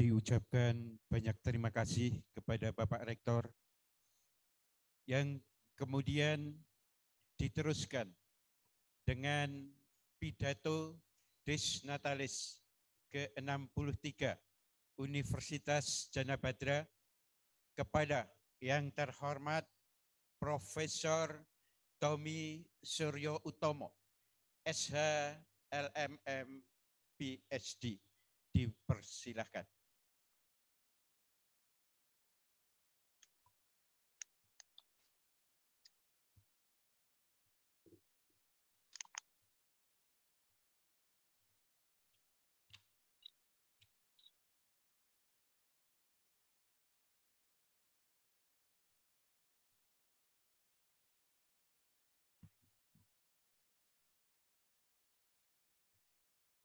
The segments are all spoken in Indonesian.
diucapkan banyak terima kasih kepada Bapak Rektor yang kemudian diteruskan dengan pidato Des Natalis ke-63 Universitas Janabadra kepada yang terhormat Profesor Tommy Suryo Utomo, SH LMM PhD. Dipersilahkan.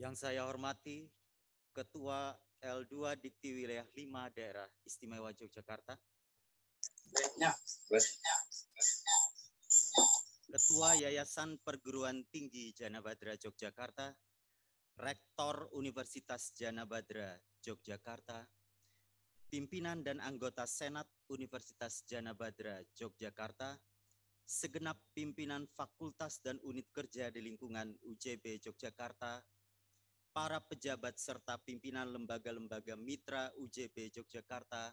Yang saya hormati Ketua L2 Dikti Wilayah 5 Daerah Istimewa Yogyakarta. Ketua Yayasan Perguruan Tinggi Jana Badra Yogyakarta, Rektor Universitas Jana Badra Yogyakarta, pimpinan dan anggota Senat Universitas Jana Badra Yogyakarta, segenap pimpinan fakultas dan unit kerja di lingkungan UJB Yogyakarta, para pejabat serta pimpinan lembaga-lembaga mitra UJB Yogyakarta,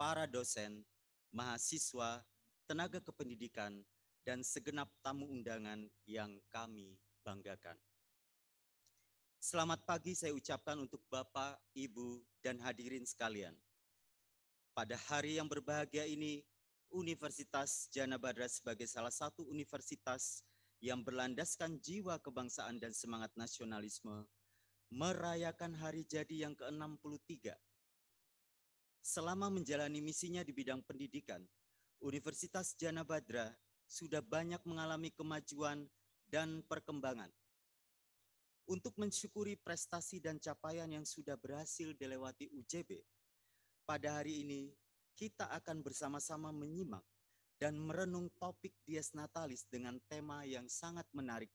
para dosen, mahasiswa, tenaga kependidikan, dan segenap tamu undangan yang kami banggakan. Selamat pagi saya ucapkan untuk Bapak, Ibu, dan hadirin sekalian. Pada hari yang berbahagia ini, Universitas Jana Badra sebagai salah satu universitas yang berlandaskan jiwa kebangsaan dan semangat nasionalisme merayakan hari jadi yang ke-63. Selama menjalani misinya di bidang pendidikan, Universitas Jana Badra sudah banyak mengalami kemajuan dan perkembangan. Untuk mensyukuri prestasi dan capaian yang sudah berhasil dilewati UJB, pada hari ini kita akan bersama-sama menyimak dan merenung topik Dies Natalis dengan tema yang sangat menarik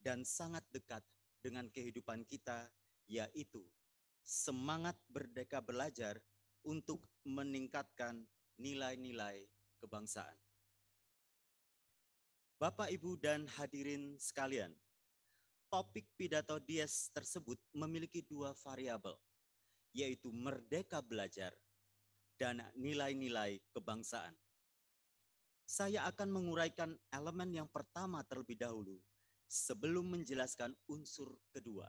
dan sangat dekat dengan kehidupan kita, yaitu semangat berdeka belajar untuk meningkatkan nilai-nilai kebangsaan. Bapak, Ibu, dan hadirin sekalian, topik pidato Dies tersebut memiliki dua variabel, yaitu merdeka belajar dan nilai-nilai kebangsaan. Saya akan menguraikan elemen yang pertama terlebih dahulu, sebelum menjelaskan unsur kedua.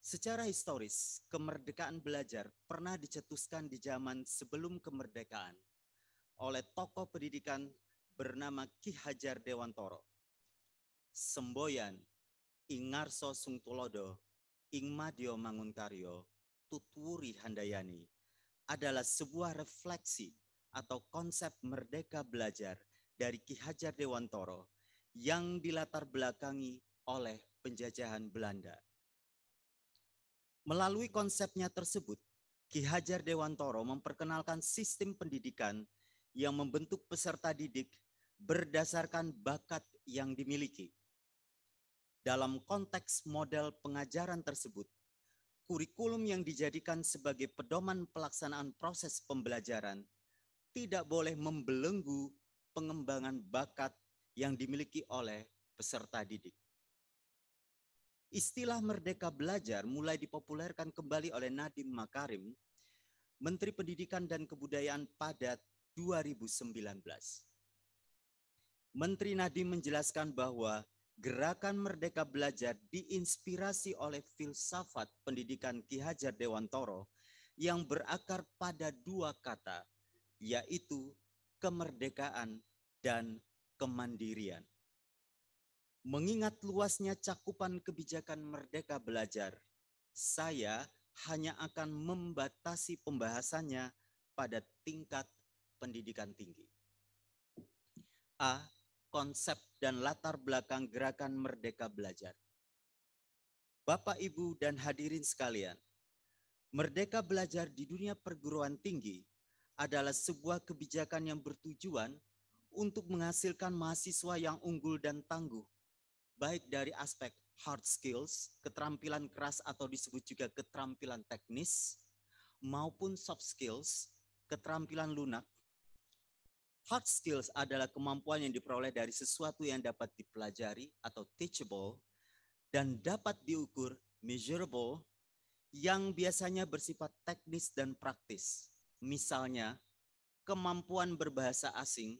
Secara historis, kemerdekaan belajar pernah dicetuskan di zaman sebelum kemerdekaan oleh tokoh pendidikan bernama Ki Hajar Dewantoro. Semboyan Ingarso Sungtulodo, Ingmadio Mangunkaryo, Tuturi Handayani adalah sebuah refleksi atau konsep merdeka belajar dari Ki Hajar Dewantoro yang dilatar belakangi oleh penjajahan Belanda. Melalui konsepnya tersebut, Ki Hajar Dewantoro memperkenalkan sistem pendidikan yang membentuk peserta didik berdasarkan bakat yang dimiliki. Dalam konteks model pengajaran tersebut, kurikulum yang dijadikan sebagai pedoman pelaksanaan proses pembelajaran tidak boleh membelenggu pengembangan bakat yang dimiliki oleh peserta didik. Istilah merdeka belajar mulai dipopulerkan kembali oleh Nadiem Makarim, Menteri Pendidikan dan Kebudayaan pada 2019. Menteri Nadiem menjelaskan bahwa gerakan merdeka belajar diinspirasi oleh filsafat pendidikan Ki Hajar Dewantoro yang berakar pada dua kata, yaitu kemerdekaan dan kemandirian. Mengingat luasnya cakupan kebijakan merdeka belajar, saya hanya akan membatasi pembahasannya pada tingkat pendidikan tinggi. A. Konsep dan latar belakang gerakan merdeka belajar. Bapak, Ibu, dan hadirin sekalian, merdeka belajar di dunia perguruan tinggi adalah sebuah kebijakan yang bertujuan untuk menghasilkan mahasiswa yang unggul dan tangguh, baik dari aspek hard skills, keterampilan keras atau disebut juga keterampilan teknis, maupun soft skills, keterampilan lunak. Hard skills adalah kemampuan yang diperoleh dari sesuatu yang dapat dipelajari atau teachable dan dapat diukur measurable yang biasanya bersifat teknis dan praktis. Misalnya, kemampuan berbahasa asing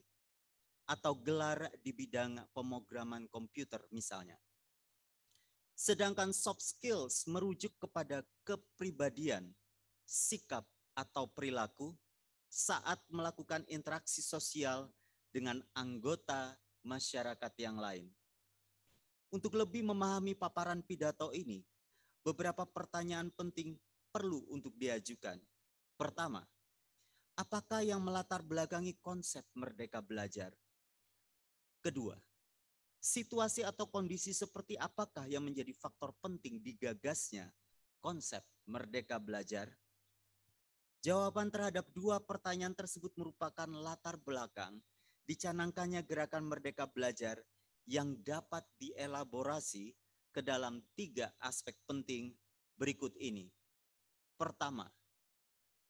atau gelar di bidang pemrograman komputer misalnya. Sedangkan soft skills merujuk kepada kepribadian, sikap atau perilaku saat melakukan interaksi sosial dengan anggota masyarakat yang lain. Untuk lebih memahami paparan pidato ini, beberapa pertanyaan penting perlu untuk diajukan. Pertama, apakah yang melatar belakangi konsep merdeka belajar? Kedua, situasi atau kondisi seperti apakah yang menjadi faktor penting digagasnya konsep merdeka belajar? Jawaban terhadap dua pertanyaan tersebut merupakan latar belakang dicanangkannya gerakan merdeka belajar yang dapat dielaborasi ke dalam tiga aspek penting berikut ini. Pertama,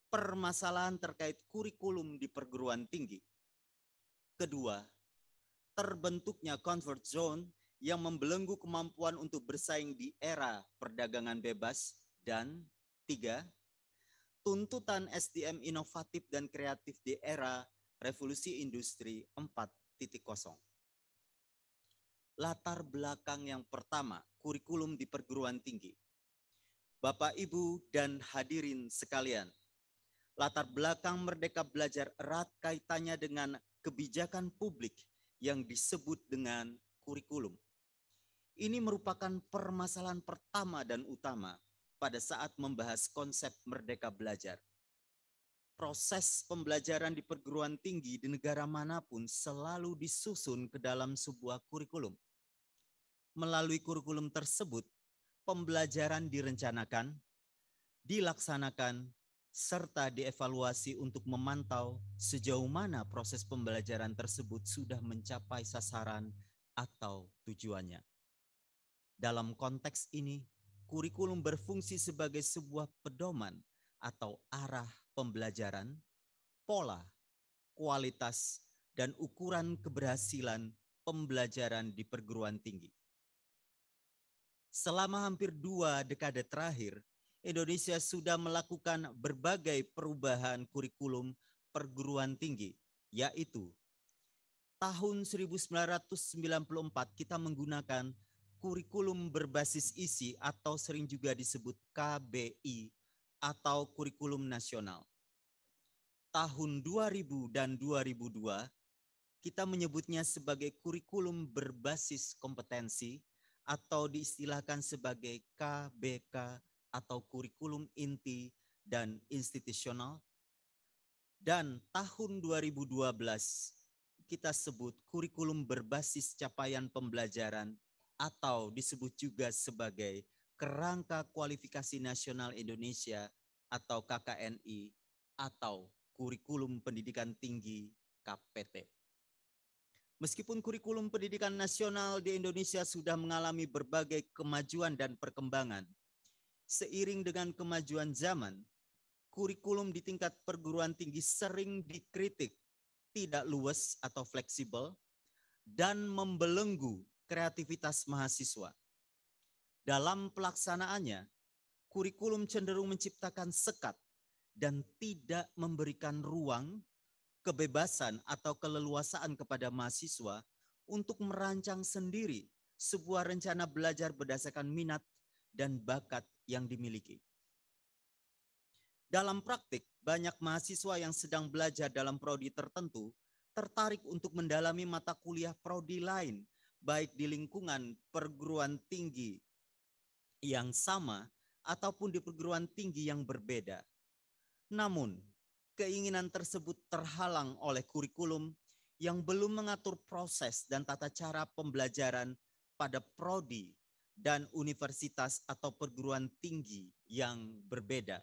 permasalahan terkait kurikulum di perguruan tinggi. Kedua, terbentuknya comfort zone yang membelenggu kemampuan untuk bersaing di era perdagangan bebas dan tiga tuntutan SDM inovatif dan kreatif di era revolusi industri 4.0. Latar belakang yang pertama, kurikulum di perguruan tinggi. Bapak, Ibu, dan hadirin sekalian, latar belakang Merdeka Belajar erat kaitannya dengan kebijakan publik yang disebut dengan kurikulum. Ini merupakan permasalahan pertama dan utama pada saat membahas konsep merdeka belajar. Proses pembelajaran di perguruan tinggi di negara manapun selalu disusun ke dalam sebuah kurikulum. Melalui kurikulum tersebut, pembelajaran direncanakan, dilaksanakan, serta dievaluasi untuk memantau sejauh mana proses pembelajaran tersebut sudah mencapai sasaran atau tujuannya. Dalam konteks ini, kurikulum berfungsi sebagai sebuah pedoman atau arah pembelajaran, pola, kualitas, dan ukuran keberhasilan pembelajaran di perguruan tinggi. Selama hampir dua dekade terakhir, Indonesia sudah melakukan berbagai perubahan kurikulum perguruan tinggi, yaitu tahun 1994 kita menggunakan kurikulum berbasis isi atau sering juga disebut KBI atau kurikulum nasional. Tahun 2000 dan 2002 kita menyebutnya sebagai kurikulum berbasis kompetensi atau diistilahkan sebagai KBK atau kurikulum inti dan institusional. Dan tahun 2012 kita sebut kurikulum berbasis capaian pembelajaran atau disebut juga sebagai kerangka kualifikasi nasional Indonesia atau KKNI atau kurikulum pendidikan tinggi KPT. Meskipun kurikulum pendidikan nasional di Indonesia sudah mengalami berbagai kemajuan dan perkembangan, seiring dengan kemajuan zaman, kurikulum di tingkat perguruan tinggi sering dikritik tidak luwes atau fleksibel dan membelenggu kreativitas mahasiswa. Dalam pelaksanaannya, kurikulum cenderung menciptakan sekat dan tidak memberikan ruang, kebebasan atau keleluasaan kepada mahasiswa untuk merancang sendiri sebuah rencana belajar berdasarkan minat dan bakat yang dimiliki. Dalam praktik, banyak mahasiswa yang sedang belajar dalam prodi tertentu tertarik untuk mendalami mata kuliah prodi lain, baik di lingkungan perguruan tinggi yang sama ataupun di perguruan tinggi yang berbeda. Namun, keinginan tersebut terhalang oleh kurikulum yang belum mengatur proses dan tata cara pembelajaran pada prodi dan universitas atau perguruan tinggi yang berbeda.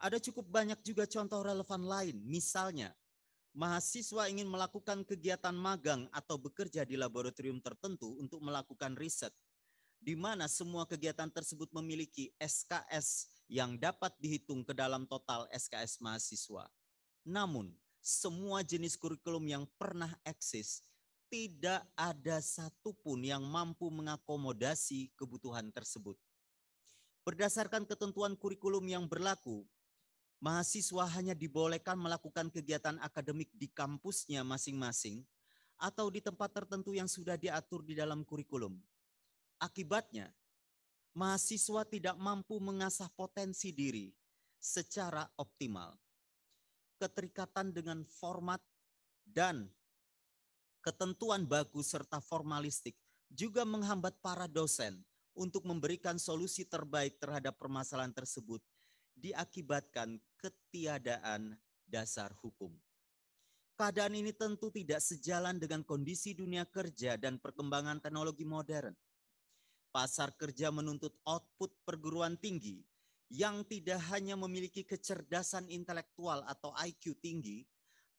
Ada cukup banyak juga contoh relevan lain, misalnya mahasiswa ingin melakukan kegiatan magang atau bekerja di laboratorium tertentu untuk melakukan riset, di mana semua kegiatan tersebut memiliki SKS yang dapat dihitung ke dalam total SKS mahasiswa. Namun, semua jenis kurikulum yang pernah eksis tidak ada satupun yang mampu mengakomodasi kebutuhan tersebut. Berdasarkan ketentuan kurikulum yang berlaku, mahasiswa hanya dibolehkan melakukan kegiatan akademik di kampusnya masing-masing atau di tempat tertentu yang sudah diatur di dalam kurikulum. Akibatnya, mahasiswa tidak mampu mengasah potensi diri secara optimal. Keterikatan dengan format dan ketentuan baku serta formalistik juga menghambat para dosen untuk memberikan solusi terbaik terhadap permasalahan tersebut diakibatkan ketiadaan dasar hukum. Keadaan ini tentu tidak sejalan dengan kondisi dunia kerja dan perkembangan teknologi modern. Pasar kerja menuntut output perguruan tinggi yang tidak hanya memiliki kecerdasan intelektual atau IQ tinggi,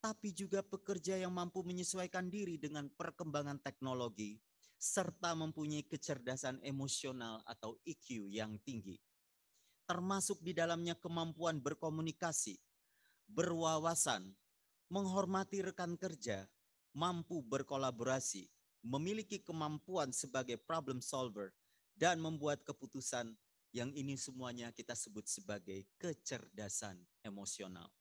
tapi juga pekerja yang mampu menyesuaikan diri dengan perkembangan teknologi serta mempunyai kecerdasan emosional atau IQ yang tinggi. Termasuk di dalamnya kemampuan berkomunikasi, berwawasan, menghormati rekan kerja, mampu berkolaborasi, memiliki kemampuan sebagai problem solver, dan membuat keputusan yang ini semuanya kita sebut sebagai kecerdasan emosional.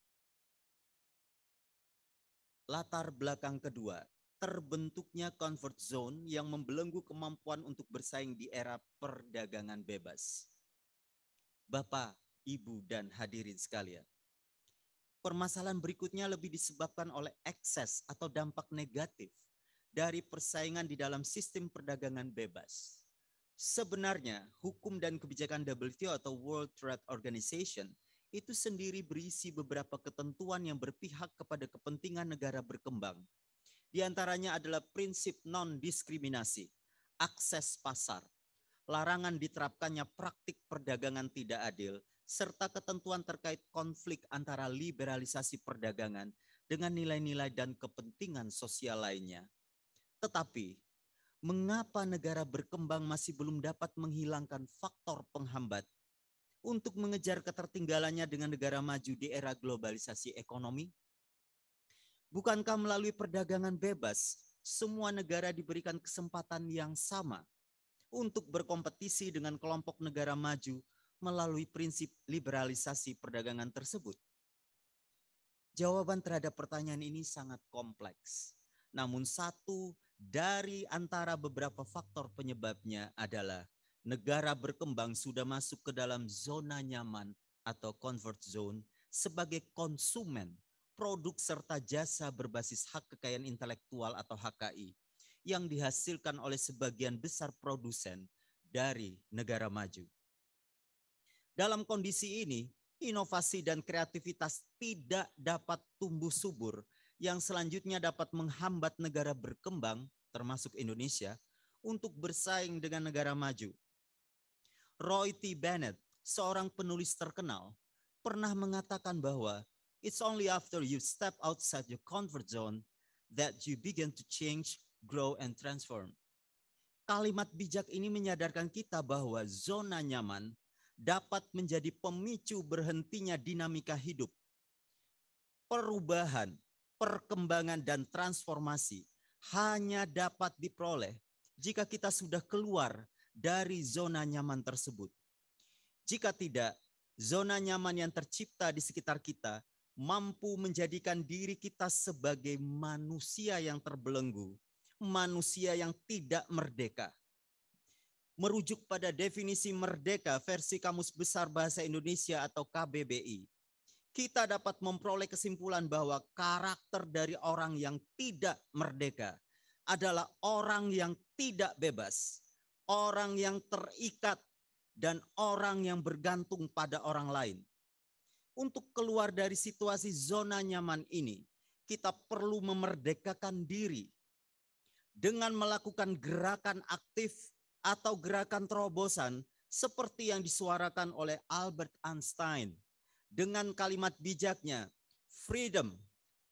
Latar belakang kedua, terbentuknya comfort zone yang membelenggu kemampuan untuk bersaing di era perdagangan bebas. Bapak, Ibu, dan hadirin sekalian. Permasalahan berikutnya lebih disebabkan oleh ekses atau dampak negatif dari persaingan di dalam sistem perdagangan bebas. Sebenarnya, hukum dan kebijakan WTO atau World Trade Organization – itu sendiri berisi beberapa ketentuan yang berpihak kepada kepentingan negara berkembang. Di antaranya adalah prinsip non-diskriminasi, akses pasar, larangan diterapkannya praktik perdagangan tidak adil, serta ketentuan terkait konflik antara liberalisasi perdagangan dengan nilai-nilai dan kepentingan sosial lainnya. Tetapi, mengapa negara berkembang masih belum dapat menghilangkan faktor penghambat untuk mengejar ketertinggalannya dengan negara maju di era globalisasi ekonomi? Bukankah melalui perdagangan bebas, semua negara diberikan kesempatan yang sama untuk berkompetisi dengan kelompok negara maju melalui prinsip liberalisasi perdagangan tersebut? Jawaban terhadap pertanyaan ini sangat kompleks. Namun satu dari antara beberapa faktor penyebabnya adalah negara berkembang sudah masuk ke dalam zona nyaman atau comfort zone sebagai konsumen produk serta jasa berbasis hak kekayaan intelektual atau HKI yang dihasilkan oleh sebagian besar produsen dari negara maju. Dalam kondisi ini, inovasi dan kreativitas tidak dapat tumbuh subur yang selanjutnya dapat menghambat negara berkembang termasuk Indonesia untuk bersaing dengan negara maju Roy T. Bennett, seorang penulis terkenal, pernah mengatakan bahwa it's only after you step outside your comfort zone that you begin to change, grow, and transform. Kalimat bijak ini menyadarkan kita bahwa zona nyaman dapat menjadi pemicu berhentinya dinamika hidup. Perubahan, perkembangan, dan transformasi hanya dapat diperoleh jika kita sudah keluar dari zona nyaman tersebut. Jika tidak, zona nyaman yang tercipta di sekitar kita mampu menjadikan diri kita sebagai manusia yang terbelenggu, manusia yang tidak merdeka. Merujuk pada definisi merdeka versi Kamus Besar Bahasa Indonesia atau KBBI, kita dapat memperoleh kesimpulan bahwa karakter dari orang yang tidak merdeka adalah orang yang tidak bebas, orang yang terikat, dan orang yang bergantung pada orang lain. Untuk keluar dari situasi zona nyaman ini, kita perlu memerdekakan diri dengan melakukan gerakan aktif atau gerakan terobosan seperti yang disuarakan oleh Albert Einstein dengan kalimat bijaknya, freedom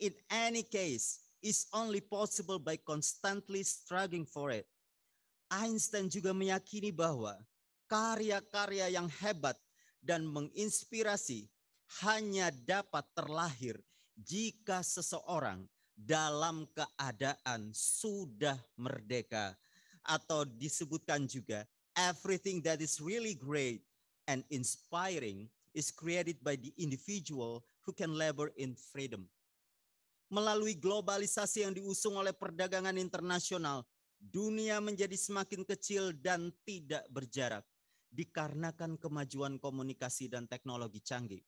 in any case is only possible by constantly struggling for it. Einstein juga meyakini bahwa karya-karya yang hebat dan menginspirasi hanya dapat terlahir jika seseorang dalam keadaan sudah merdeka atau disebutkan juga everything that is really great and inspiring is created by the individual who can labor in freedom. Melalui globalisasi yang diusung oleh perdagangan internasional, dunia menjadi semakin kecil dan tidak berjarak dikarenakan kemajuan komunikasi dan teknologi canggih.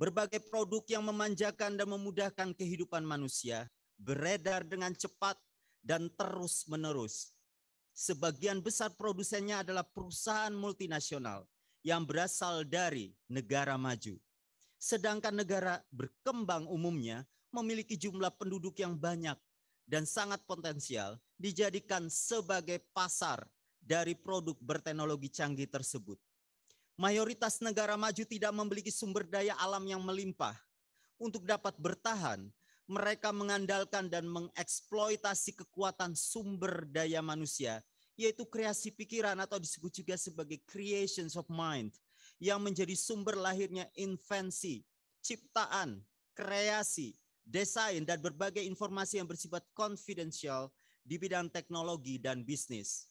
Berbagai produk yang memanjakan dan memudahkan kehidupan manusia beredar dengan cepat dan terus-menerus. Sebagian besar produsennya adalah perusahaan multinasional yang berasal dari negara maju. Sedangkan negara berkembang umumnya memiliki jumlah penduduk yang banyak dan sangat potensial dijadikan sebagai pasar dari produk berteknologi canggih tersebut. Mayoritas negara maju tidak memiliki sumber daya alam yang melimpah. Untuk dapat bertahan, mereka mengandalkan dan mengeksploitasi kekuatan sumber daya manusia, yaitu kreasi pikiran atau disebut juga sebagai creations of mind, yang menjadi sumber lahirnya invensi, ciptaan, kreasi, desain, dan berbagai informasi yang bersifat confidential di bidang teknologi dan bisnis.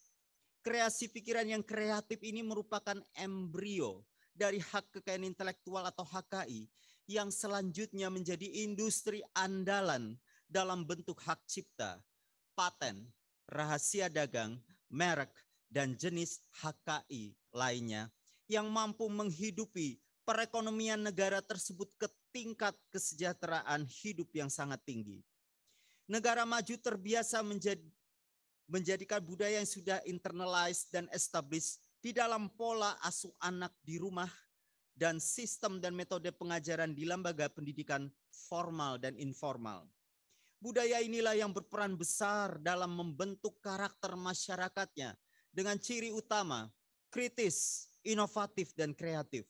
Kreasi pikiran yang kreatif ini merupakan embrio dari hak kekayaan intelektual atau HKI yang selanjutnya menjadi industri andalan dalam bentuk hak cipta, paten, rahasia dagang, merek, dan jenis HKI lainnya yang mampu menghidupi perekonomian negara tersebut ke tingkat kesejahteraan hidup yang sangat tinggi. Negara maju terbiasa menjadi, menjadikan budaya yang sudah internalized dan established di dalam pola asuh anak di rumah dan sistem dan metode pengajaran di lembaga pendidikan formal dan informal. Budaya inilah yang berperan besar dalam membentuk karakter masyarakatnya dengan ciri utama kritis, inovatif, dan kreatif.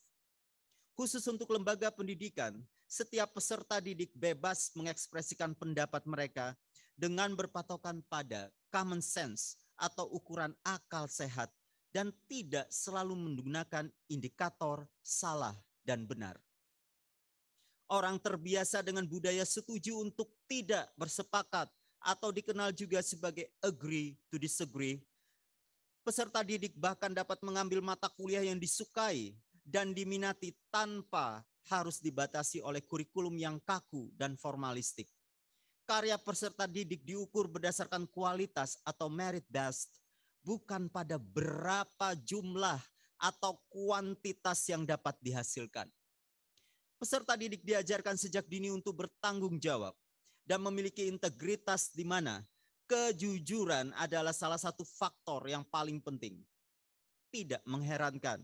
Khusus untuk lembaga pendidikan, setiap peserta didik bebas mengekspresikan pendapat mereka dengan berpatokan pada common sense atau ukuran akal sehat dan tidak selalu menggunakan indikator salah dan benar. Orang terbiasa dengan budaya setuju untuk tidak bersepakat atau dikenal juga sebagai agree to disagree. Peserta didik bahkan dapat mengambil mata kuliah yang disukai dan diminati tanpa harus dibatasi oleh kurikulum yang kaku dan formalistik. Karya peserta didik diukur berdasarkan kualitas atau merit based, bukan pada berapa jumlah atau kuantitas yang dapat dihasilkan. Peserta didik diajarkan sejak dini untuk bertanggung jawab dan memiliki integritas di mana kejujuran adalah salah satu faktor yang paling penting. Tidak mengherankan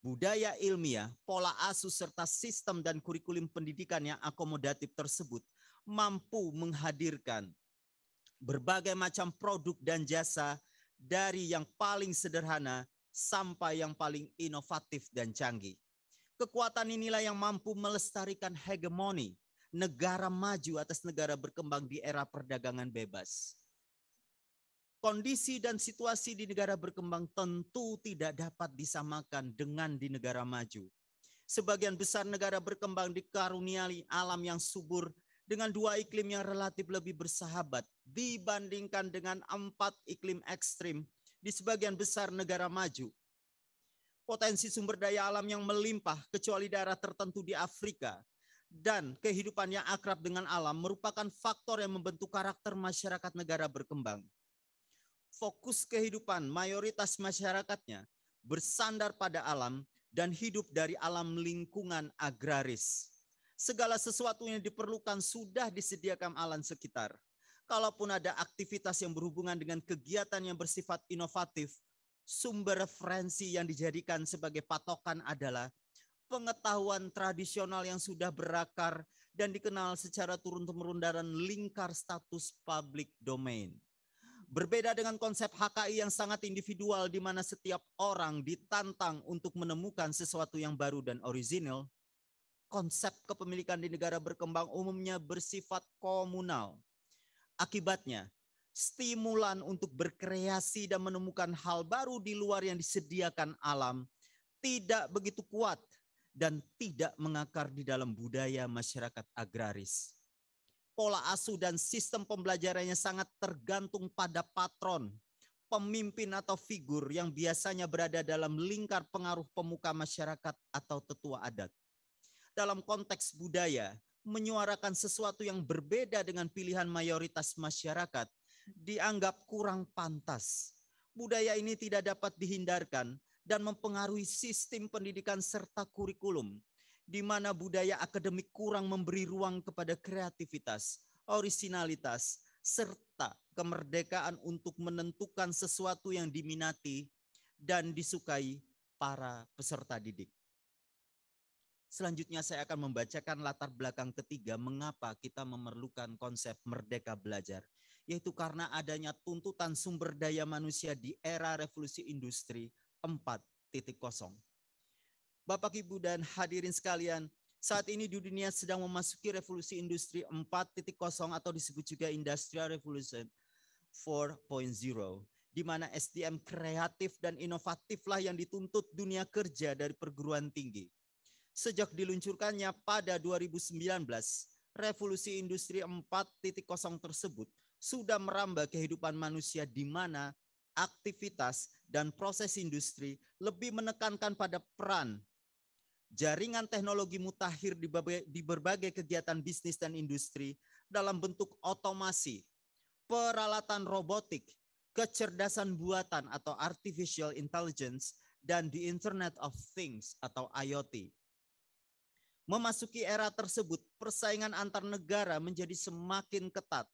budaya ilmiah, pola asuh serta sistem dan kurikulum pendidikan yang akomodatif tersebut mampu menghadirkan berbagai macam produk dan jasa dari yang paling sederhana sampai yang paling inovatif dan canggih. Kekuatan inilah yang mampu melestarikan hegemoni negara maju atas negara berkembang di era perdagangan bebas kondisi dan situasi di negara berkembang tentu tidak dapat disamakan dengan di negara maju. Sebagian besar negara berkembang dikaruniai alam yang subur dengan dua iklim yang relatif lebih bersahabat dibandingkan dengan empat iklim ekstrim di sebagian besar negara maju. Potensi sumber daya alam yang melimpah kecuali daerah tertentu di Afrika dan kehidupan yang akrab dengan alam merupakan faktor yang membentuk karakter masyarakat negara berkembang fokus kehidupan mayoritas masyarakatnya bersandar pada alam dan hidup dari alam lingkungan agraris. Segala sesuatu yang diperlukan sudah disediakan alam sekitar. Kalaupun ada aktivitas yang berhubungan dengan kegiatan yang bersifat inovatif, sumber referensi yang dijadikan sebagai patokan adalah pengetahuan tradisional yang sudah berakar dan dikenal secara turun-temurun dalam lingkar status public domain. Berbeda dengan konsep HKI yang sangat individual di mana setiap orang ditantang untuk menemukan sesuatu yang baru dan orisinal, konsep kepemilikan di negara berkembang umumnya bersifat komunal. Akibatnya, stimulan untuk berkreasi dan menemukan hal baru di luar yang disediakan alam tidak begitu kuat dan tidak mengakar di dalam budaya masyarakat agraris pola asuh dan sistem pembelajarannya sangat tergantung pada patron, pemimpin atau figur yang biasanya berada dalam lingkar pengaruh pemuka masyarakat atau tetua adat. Dalam konteks budaya, menyuarakan sesuatu yang berbeda dengan pilihan mayoritas masyarakat dianggap kurang pantas. Budaya ini tidak dapat dihindarkan dan mempengaruhi sistem pendidikan serta kurikulum di mana budaya akademik kurang memberi ruang kepada kreativitas, orisinalitas, serta kemerdekaan untuk menentukan sesuatu yang diminati dan disukai para peserta didik. Selanjutnya saya akan membacakan latar belakang ketiga mengapa kita memerlukan konsep merdeka belajar, yaitu karena adanya tuntutan sumber daya manusia di era revolusi industri 4.0. Bapak Ibu dan hadirin sekalian, saat ini di dunia sedang memasuki revolusi industri 4.0 atau disebut juga Industrial Revolution 4.0 di mana SDM kreatif dan inovatiflah yang dituntut dunia kerja dari perguruan tinggi. Sejak diluncurkannya pada 2019, revolusi industri 4.0 tersebut sudah merambah kehidupan manusia di mana aktivitas dan proses industri lebih menekankan pada peran jaringan teknologi mutakhir di berbagai, kegiatan bisnis dan industri dalam bentuk otomasi, peralatan robotik, kecerdasan buatan atau artificial intelligence, dan the Internet of Things atau IoT. Memasuki era tersebut, persaingan antar negara menjadi semakin ketat.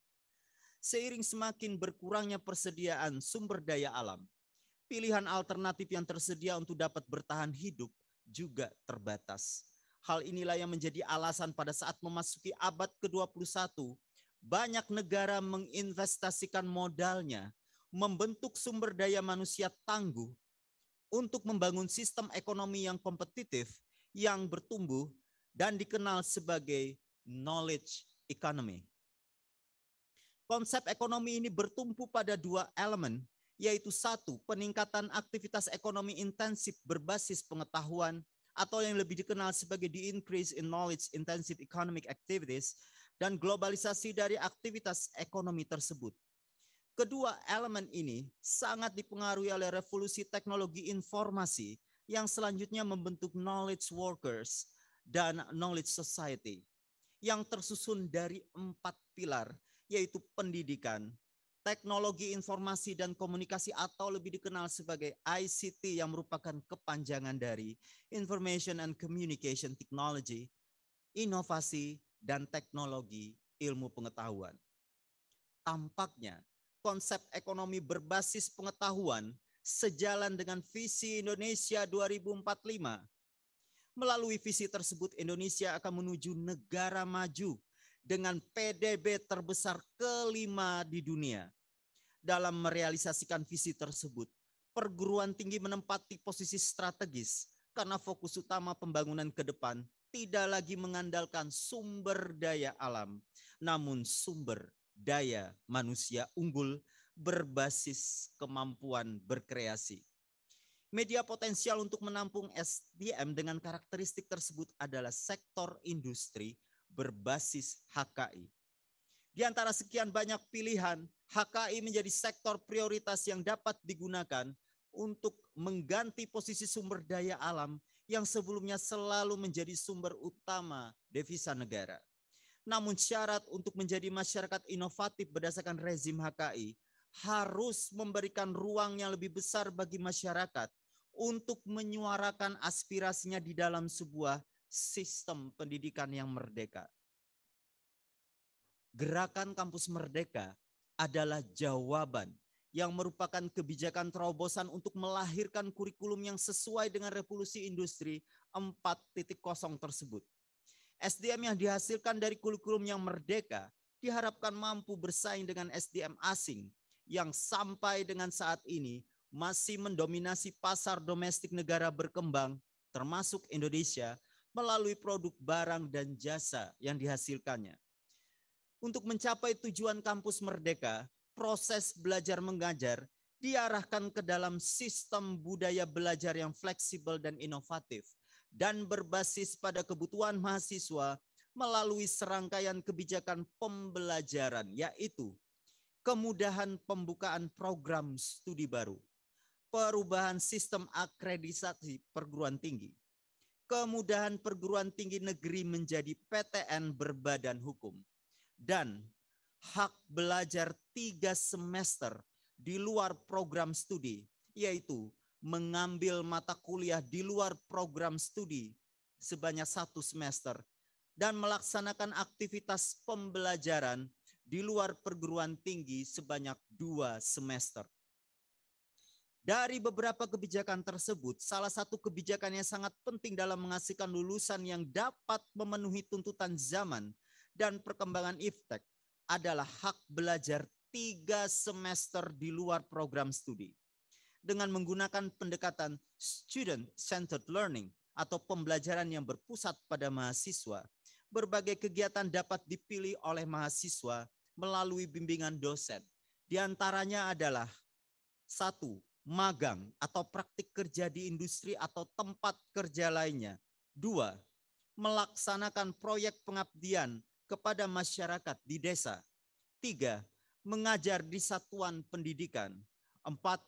Seiring semakin berkurangnya persediaan sumber daya alam, pilihan alternatif yang tersedia untuk dapat bertahan hidup juga terbatas. Hal inilah yang menjadi alasan pada saat memasuki abad ke-21, banyak negara menginvestasikan modalnya, membentuk sumber daya manusia tangguh untuk membangun sistem ekonomi yang kompetitif, yang bertumbuh, dan dikenal sebagai knowledge economy. Konsep ekonomi ini bertumpu pada dua elemen, yaitu satu peningkatan aktivitas ekonomi intensif berbasis pengetahuan atau yang lebih dikenal sebagai the increase in knowledge intensive economic activities dan globalisasi dari aktivitas ekonomi tersebut. Kedua elemen ini sangat dipengaruhi oleh revolusi teknologi informasi yang selanjutnya membentuk knowledge workers dan knowledge society yang tersusun dari empat pilar yaitu pendidikan, teknologi informasi dan komunikasi atau lebih dikenal sebagai ICT yang merupakan kepanjangan dari Information and Communication Technology, inovasi dan teknologi ilmu pengetahuan. Tampaknya konsep ekonomi berbasis pengetahuan sejalan dengan visi Indonesia 2045. Melalui visi tersebut Indonesia akan menuju negara maju dengan PDB terbesar kelima di dunia dalam merealisasikan visi tersebut. Perguruan tinggi menempati posisi strategis karena fokus utama pembangunan ke depan tidak lagi mengandalkan sumber daya alam, namun sumber daya manusia unggul berbasis kemampuan berkreasi. Media potensial untuk menampung SDM dengan karakteristik tersebut adalah sektor industri berbasis HKI. Di antara sekian banyak pilihan, HKI menjadi sektor prioritas yang dapat digunakan untuk mengganti posisi sumber daya alam yang sebelumnya selalu menjadi sumber utama devisa negara. Namun syarat untuk menjadi masyarakat inovatif berdasarkan rezim HKI harus memberikan ruang yang lebih besar bagi masyarakat untuk menyuarakan aspirasinya di dalam sebuah sistem pendidikan yang merdeka. Gerakan kampus merdeka adalah jawaban yang merupakan kebijakan terobosan untuk melahirkan kurikulum yang sesuai dengan revolusi industri 4.0 tersebut. SDM yang dihasilkan dari kurikulum yang merdeka diharapkan mampu bersaing dengan SDM asing yang sampai dengan saat ini masih mendominasi pasar domestik negara berkembang termasuk Indonesia melalui produk barang dan jasa yang dihasilkannya untuk mencapai tujuan kampus merdeka, proses belajar mengajar diarahkan ke dalam sistem budaya belajar yang fleksibel dan inovatif dan berbasis pada kebutuhan mahasiswa melalui serangkaian kebijakan pembelajaran yaitu kemudahan pembukaan program studi baru, perubahan sistem akreditasi perguruan tinggi, kemudahan perguruan tinggi negeri menjadi PTN berbadan hukum, dan hak belajar tiga semester di luar program studi, yaitu mengambil mata kuliah di luar program studi sebanyak satu semester dan melaksanakan aktivitas pembelajaran di luar perguruan tinggi sebanyak dua semester. Dari beberapa kebijakan tersebut, salah satu kebijakan yang sangat penting dalam menghasilkan lulusan yang dapat memenuhi tuntutan zaman dan perkembangan IFTEK adalah hak belajar tiga semester di luar program studi. Dengan menggunakan pendekatan student-centered learning atau pembelajaran yang berpusat pada mahasiswa, berbagai kegiatan dapat dipilih oleh mahasiswa melalui bimbingan dosen. Di antaranya adalah satu, magang atau praktik kerja di industri atau tempat kerja lainnya. Dua, melaksanakan proyek pengabdian kepada masyarakat di desa. Tiga, mengajar di satuan pendidikan. Empat,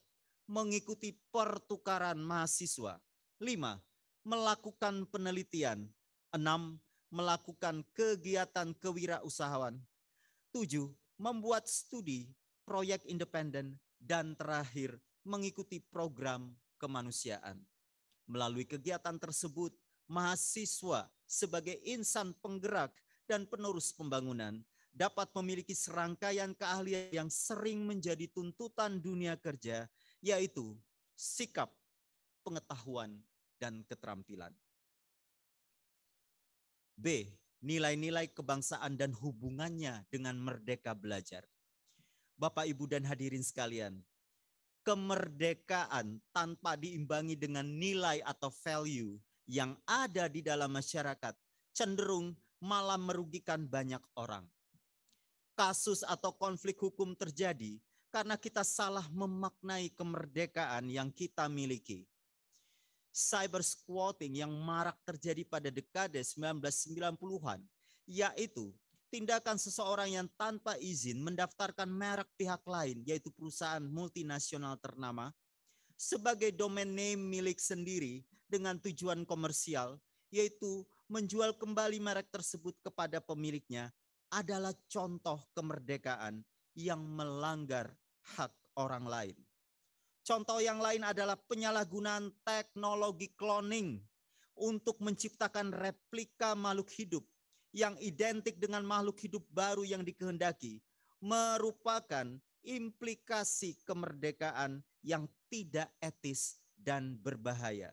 mengikuti pertukaran mahasiswa. Lima, melakukan penelitian. Enam, melakukan kegiatan kewirausahaan. Tujuh, membuat studi, proyek independen. Dan terakhir, mengikuti program kemanusiaan. Melalui kegiatan tersebut, mahasiswa sebagai insan penggerak dan penerus pembangunan dapat memiliki serangkaian keahlian yang sering menjadi tuntutan dunia kerja, yaitu sikap, pengetahuan, dan keterampilan. B. Nilai-nilai kebangsaan dan hubungannya dengan merdeka belajar. Bapak, Ibu, dan hadirin sekalian, kemerdekaan tanpa diimbangi dengan nilai atau value yang ada di dalam masyarakat cenderung malah merugikan banyak orang. Kasus atau konflik hukum terjadi karena kita salah memaknai kemerdekaan yang kita miliki. Cyber squatting yang marak terjadi pada dekade 1990-an, yaitu tindakan seseorang yang tanpa izin mendaftarkan merek pihak lain, yaitu perusahaan multinasional ternama, sebagai domain name milik sendiri dengan tujuan komersial, yaitu menjual kembali merek tersebut kepada pemiliknya adalah contoh kemerdekaan yang melanggar hak orang lain. Contoh yang lain adalah penyalahgunaan teknologi cloning untuk menciptakan replika makhluk hidup yang identik dengan makhluk hidup baru yang dikehendaki merupakan implikasi kemerdekaan yang tidak etis dan berbahaya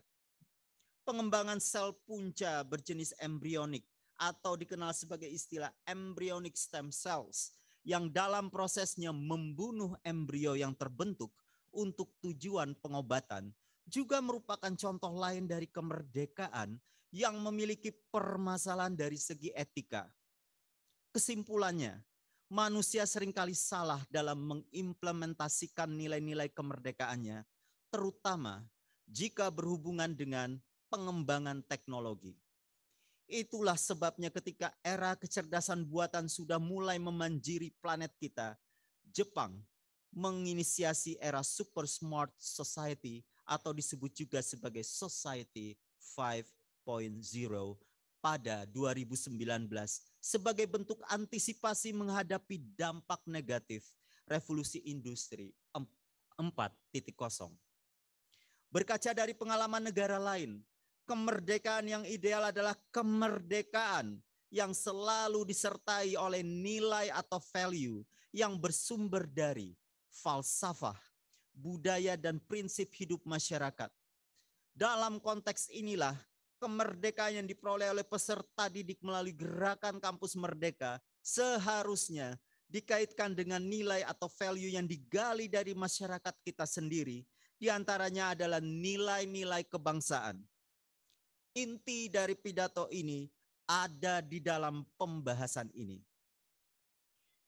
pengembangan sel punca berjenis embrionik atau dikenal sebagai istilah embryonic stem cells yang dalam prosesnya membunuh embrio yang terbentuk untuk tujuan pengobatan juga merupakan contoh lain dari kemerdekaan yang memiliki permasalahan dari segi etika. Kesimpulannya, manusia seringkali salah dalam mengimplementasikan nilai-nilai kemerdekaannya, terutama jika berhubungan dengan pengembangan teknologi. Itulah sebabnya ketika era kecerdasan buatan sudah mulai memanjiri planet kita, Jepang menginisiasi era super smart society atau disebut juga sebagai society 5.0 pada 2019 sebagai bentuk antisipasi menghadapi dampak negatif revolusi industri 4.0. Berkaca dari pengalaman negara lain, Kemerdekaan yang ideal adalah kemerdekaan yang selalu disertai oleh nilai atau value yang bersumber dari falsafah, budaya, dan prinsip hidup masyarakat. Dalam konteks inilah, kemerdekaan yang diperoleh oleh peserta didik melalui gerakan kampus merdeka seharusnya dikaitkan dengan nilai atau value yang digali dari masyarakat kita sendiri. diantaranya adalah nilai-nilai kebangsaan, inti dari pidato ini ada di dalam pembahasan ini.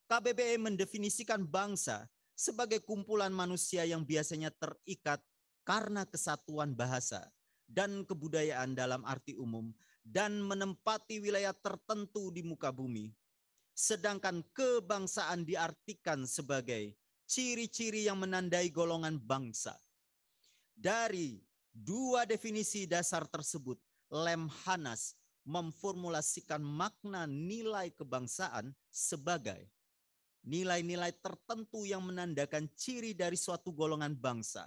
KBBI e mendefinisikan bangsa sebagai kumpulan manusia yang biasanya terikat karena kesatuan bahasa dan kebudayaan dalam arti umum dan menempati wilayah tertentu di muka bumi. Sedangkan kebangsaan diartikan sebagai ciri-ciri yang menandai golongan bangsa. Dari dua definisi dasar tersebut, Lemhanas memformulasikan makna nilai kebangsaan sebagai nilai-nilai tertentu yang menandakan ciri dari suatu golongan bangsa.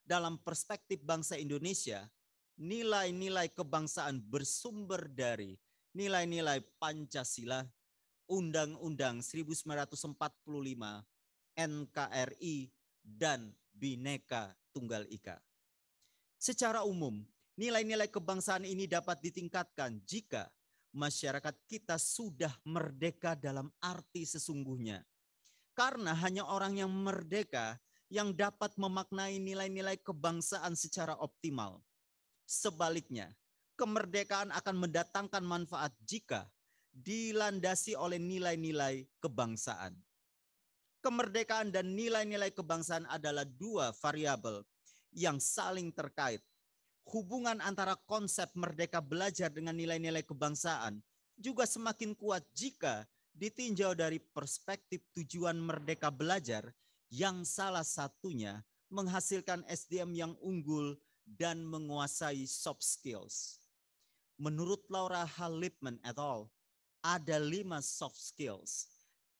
Dalam perspektif bangsa Indonesia, nilai-nilai kebangsaan bersumber dari nilai-nilai Pancasila, Undang-Undang 1945, NKRI, dan Bineka Tunggal Ika. Secara umum, Nilai-nilai kebangsaan ini dapat ditingkatkan jika masyarakat kita sudah merdeka dalam arti sesungguhnya. Karena hanya orang yang merdeka yang dapat memaknai nilai-nilai kebangsaan secara optimal. Sebaliknya, kemerdekaan akan mendatangkan manfaat jika dilandasi oleh nilai-nilai kebangsaan. Kemerdekaan dan nilai-nilai kebangsaan adalah dua variabel yang saling terkait hubungan antara konsep merdeka belajar dengan nilai-nilai kebangsaan juga semakin kuat jika ditinjau dari perspektif tujuan merdeka belajar yang salah satunya menghasilkan SDM yang unggul dan menguasai soft skills. Menurut Laura Halipman et al., ada lima soft skills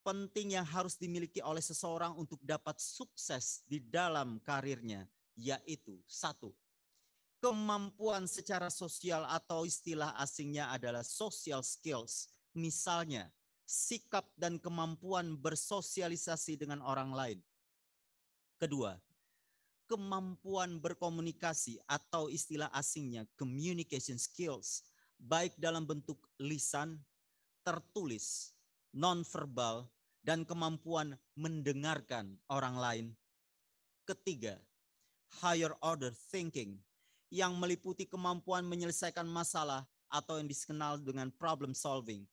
penting yang harus dimiliki oleh seseorang untuk dapat sukses di dalam karirnya, yaitu satu, kemampuan secara sosial atau istilah asingnya adalah social skills. Misalnya, sikap dan kemampuan bersosialisasi dengan orang lain. Kedua, kemampuan berkomunikasi atau istilah asingnya communication skills baik dalam bentuk lisan, tertulis, nonverbal dan kemampuan mendengarkan orang lain. Ketiga, higher order thinking yang meliputi kemampuan menyelesaikan masalah atau yang dikenal dengan problem solving.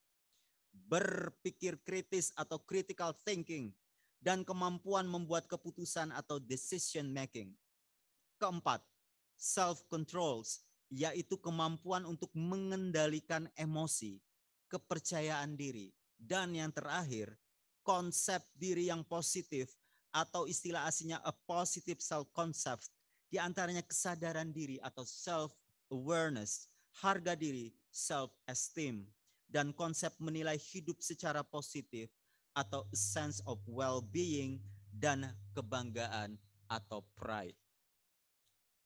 Berpikir kritis atau critical thinking dan kemampuan membuat keputusan atau decision making. Keempat, self controls yaitu kemampuan untuk mengendalikan emosi, kepercayaan diri, dan yang terakhir, konsep diri yang positif atau istilah aslinya a positive self concept di antaranya kesadaran diri atau self-awareness, harga diri, self-esteem, dan konsep menilai hidup secara positif atau sense of well-being dan kebanggaan atau pride.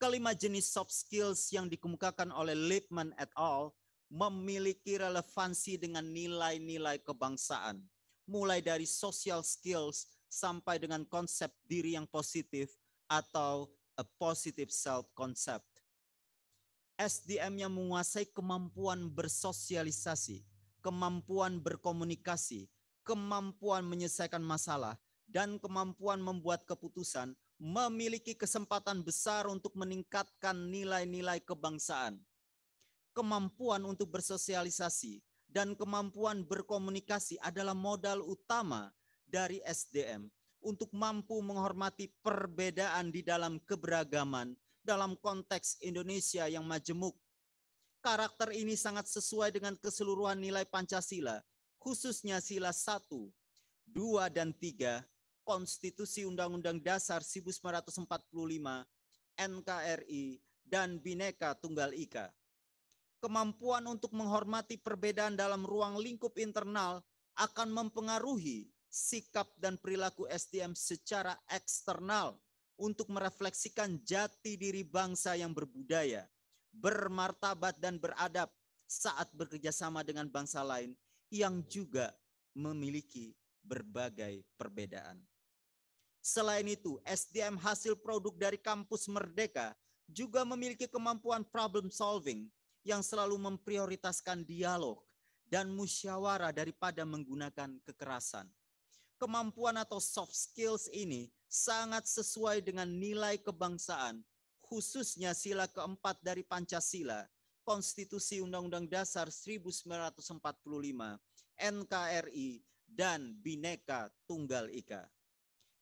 Kelima jenis soft skills yang dikemukakan oleh Lipman et al. memiliki relevansi dengan nilai-nilai kebangsaan. Mulai dari social skills sampai dengan konsep diri yang positif atau a positive self concept. SDM yang menguasai kemampuan bersosialisasi, kemampuan berkomunikasi, kemampuan menyelesaikan masalah, dan kemampuan membuat keputusan memiliki kesempatan besar untuk meningkatkan nilai-nilai kebangsaan. Kemampuan untuk bersosialisasi dan kemampuan berkomunikasi adalah modal utama dari SDM untuk mampu menghormati perbedaan di dalam keberagaman dalam konteks Indonesia yang majemuk. Karakter ini sangat sesuai dengan keseluruhan nilai Pancasila, khususnya sila 1, 2, dan 3, Konstitusi Undang-Undang Dasar 1945, NKRI, dan Bineka Tunggal Ika. Kemampuan untuk menghormati perbedaan dalam ruang lingkup internal akan mempengaruhi sikap dan perilaku SDM secara eksternal untuk merefleksikan jati diri bangsa yang berbudaya, bermartabat dan beradab saat bekerjasama dengan bangsa lain yang juga memiliki berbagai perbedaan. Selain itu, SDM hasil produk dari kampus Merdeka juga memiliki kemampuan problem solving yang selalu memprioritaskan dialog dan musyawarah daripada menggunakan kekerasan kemampuan atau soft skills ini sangat sesuai dengan nilai kebangsaan, khususnya sila keempat dari Pancasila, Konstitusi Undang-Undang Dasar 1945, NKRI, dan Bineka Tunggal Ika.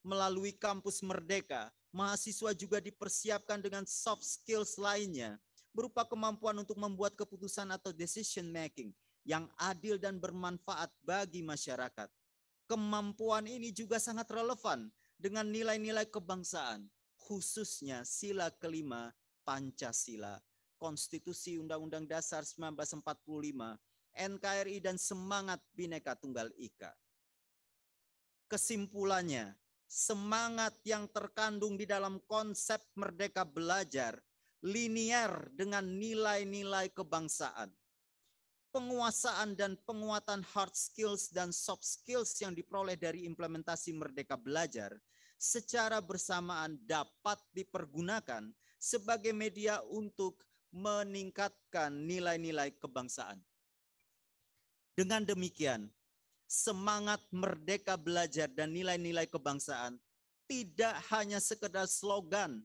Melalui kampus merdeka, mahasiswa juga dipersiapkan dengan soft skills lainnya, berupa kemampuan untuk membuat keputusan atau decision making yang adil dan bermanfaat bagi masyarakat Kemampuan ini juga sangat relevan dengan nilai-nilai kebangsaan, khususnya sila kelima Pancasila, Konstitusi Undang-Undang Dasar 1945, NKRI dan semangat Bhinneka Tunggal Ika. Kesimpulannya, semangat yang terkandung di dalam konsep merdeka belajar linier dengan nilai-nilai kebangsaan penguasaan dan penguatan hard skills dan soft skills yang diperoleh dari implementasi Merdeka Belajar secara bersamaan dapat dipergunakan sebagai media untuk meningkatkan nilai-nilai kebangsaan. Dengan demikian, semangat merdeka belajar dan nilai-nilai kebangsaan tidak hanya sekedar slogan,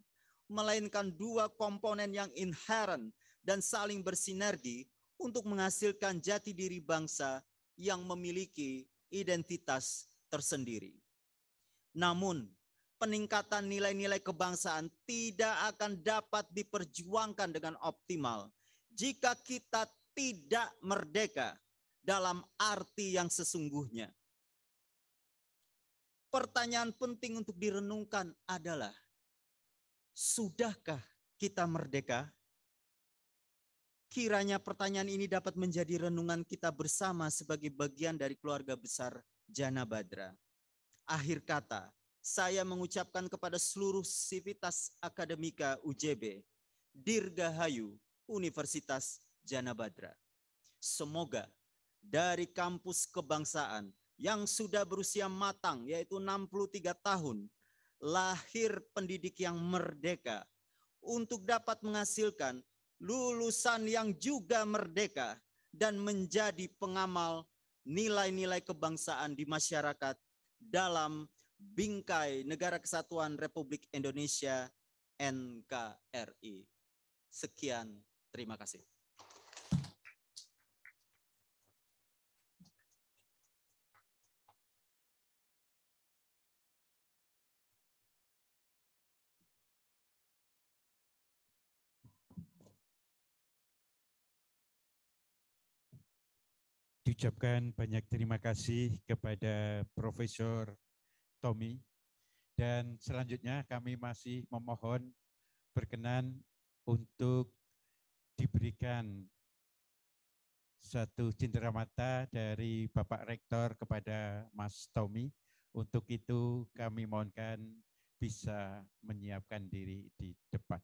melainkan dua komponen yang inherent dan saling bersinergi untuk menghasilkan jati diri bangsa yang memiliki identitas tersendiri. Namun, peningkatan nilai-nilai kebangsaan tidak akan dapat diperjuangkan dengan optimal jika kita tidak merdeka dalam arti yang sesungguhnya. Pertanyaan penting untuk direnungkan adalah: sudahkah kita merdeka? Kiranya pertanyaan ini dapat menjadi renungan kita bersama sebagai bagian dari keluarga besar Jana Badra. Akhir kata, saya mengucapkan kepada seluruh sivitas akademika UJB, Dirgahayu Universitas Jana Badra. Semoga dari kampus kebangsaan yang sudah berusia matang yaitu 63 tahun, lahir pendidik yang merdeka untuk dapat menghasilkan lulusan yang juga merdeka dan menjadi pengamal nilai-nilai kebangsaan di masyarakat dalam bingkai Negara Kesatuan Republik Indonesia NKRI. Sekian, terima kasih. Ucapkan banyak terima kasih kepada Profesor Tommy. Dan selanjutnya kami masih memohon berkenan untuk diberikan satu cindera mata dari Bapak Rektor kepada Mas Tommy. Untuk itu kami mohonkan bisa menyiapkan diri di depan.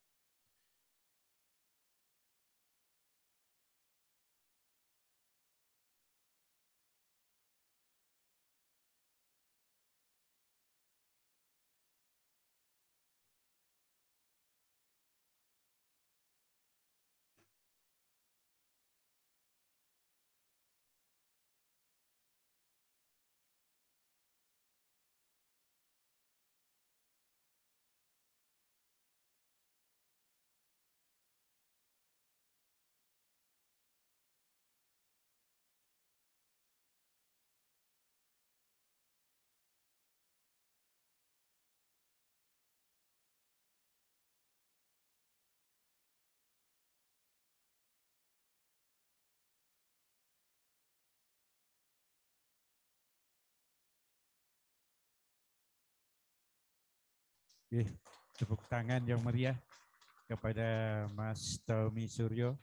Oke, tepuk tangan yang meriah kepada Mas Tommy Suryo